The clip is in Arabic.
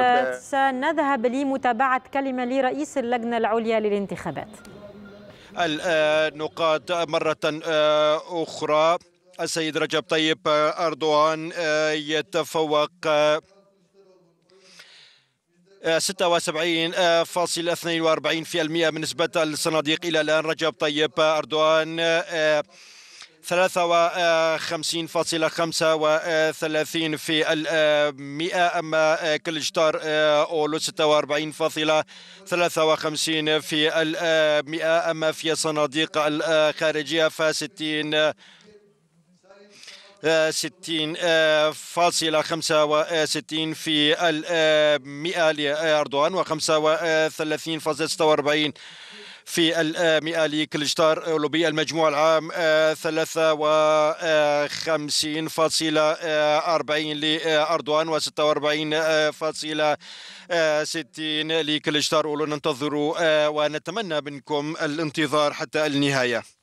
آه، سنذهب لمتابعة كلمة لرئيس اللجنة العليا للانتخابات النقاط آه، مرة آه، أخرى السيد رجب طيب أردوان يتفوق 76.42% من نسبة الصناديق إلى الآن رجب طيب أردوان 53.35 في المئة أما كلجتار آه، أولو 46.53 في المئة أما في صناديق الخارجية ف 60 آه، ستين آه، فاصلة خمسة وستين في المئة لأردوغان ستة واربعين في المئة لكلجتار أولوبي المجموع العام 53.40 آه، آه، لأردوان و 46.60 لكلجتار أولو ننتظر ونتمنى منكم الانتظار حتى النهاية